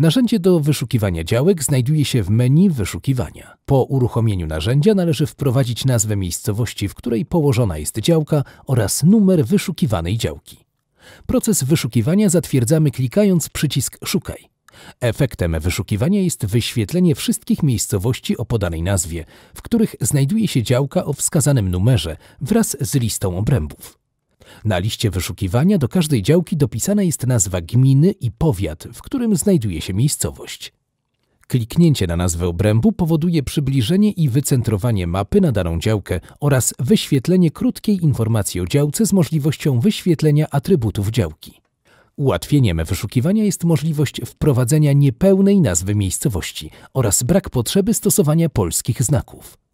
Narzędzie do wyszukiwania działek znajduje się w menu Wyszukiwania. Po uruchomieniu narzędzia należy wprowadzić nazwę miejscowości, w której położona jest działka oraz numer wyszukiwanej działki. Proces wyszukiwania zatwierdzamy klikając przycisk Szukaj. Efektem wyszukiwania jest wyświetlenie wszystkich miejscowości o podanej nazwie, w których znajduje się działka o wskazanym numerze wraz z listą obrębów. Na liście wyszukiwania do każdej działki dopisana jest nazwa gminy i powiat, w którym znajduje się miejscowość. Kliknięcie na nazwę obrębu powoduje przybliżenie i wycentrowanie mapy na daną działkę oraz wyświetlenie krótkiej informacji o działce z możliwością wyświetlenia atrybutów działki. Ułatwieniem wyszukiwania jest możliwość wprowadzenia niepełnej nazwy miejscowości oraz brak potrzeby stosowania polskich znaków.